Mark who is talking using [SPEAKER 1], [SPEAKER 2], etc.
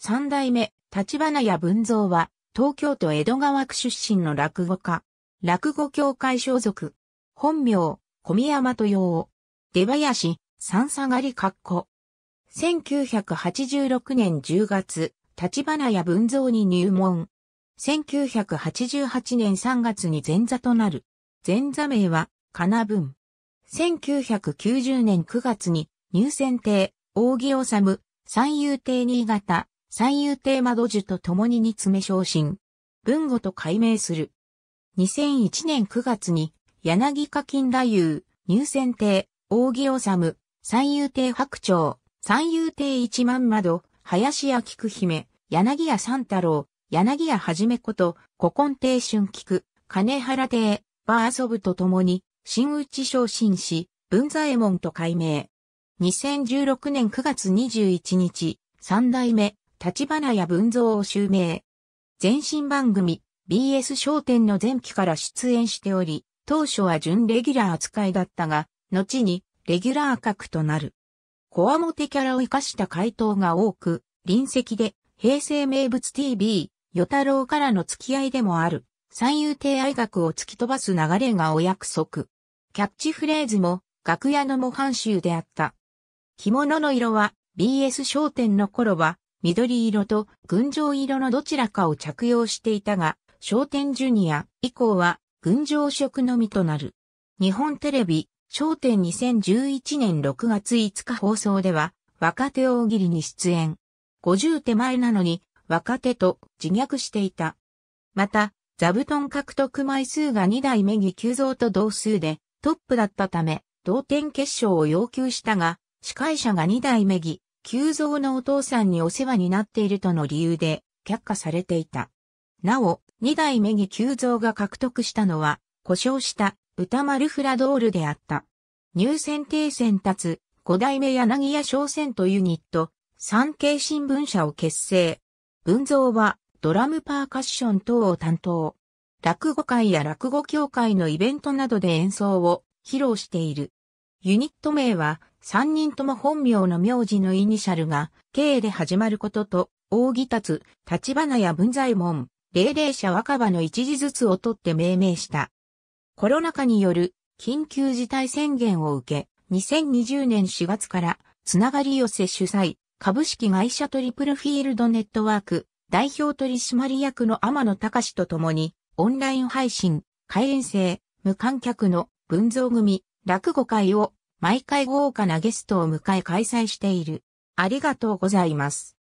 [SPEAKER 1] 三代目、立花屋文蔵は、東京都江戸川区出身の落語家。落語協会所属。本名、小宮山と洋。出林、三下がり括弧。1986年10月、立花屋文蔵に入門。1988年3月に前座となる。前座名は、かなぶん。1990年9月に、入選亭、扇治、三遊亭新潟、三遊亭窓樹と共に煮詰め昇進。文語と改名する。2001年9月に、柳家金太夫、入選亭、大木治、三遊亭白鳥、三遊亭一万窓、林家菊姫、柳家三太郎、柳家はじめこと、古今亭春菊、金原亭、バー遊ぶと共に、新内昇進し、文左衛門と改名。2016年9月21日、三代目、立花や文蔵を襲名。前身番組、BS 商店の前期から出演しており、当初は準レギュラー扱いだったが、後にレギュラー格となる。コアモテキャラを活かした回答が多く、臨席で、平成名物 TV、与太郎からの付き合いでもある、三遊亭愛学を突き飛ばす流れがお約束。キャッチフレーズも、楽屋の模範集であった。着物の色は、BS 商店の頃は、緑色と群青色のどちらかを着用していたが、商店ジュニア以降は群青色のみとなる。日本テレビ、商店2011年6月5日放送では、若手大喜利に出演。50手前なのに、若手と自虐していた。また、座布団獲得枚数が2代目に急増と同数で、トップだったため、同点決勝を要求したが、司会者が2代目議急増のお父さんにお世話になっているとの理由で却下されていた。なお、二代目に急増が獲得したのは、故障した歌丸フラドールであった。入選定選立つ五代目柳屋商船とユニット、産経新聞社を結成。文蔵はドラムパーカッション等を担当。落語会や落語協会のイベントなどで演奏を披露している。ユニット名は、三人とも本名の名字のイニシャルが、K で始まることと、大木立つ、立花や文在門、霊霊者若葉の一字ずつを取って命名した。コロナ禍による緊急事態宣言を受け、2020年4月から、つながり寄せ主催、株式会社トリプルフィールドネットワーク、代表取締役の天野隆と共に、オンライン配信、会員制、無観客の文蔵組、落語会を毎回豪華なゲストを迎え開催している。ありがとうございます。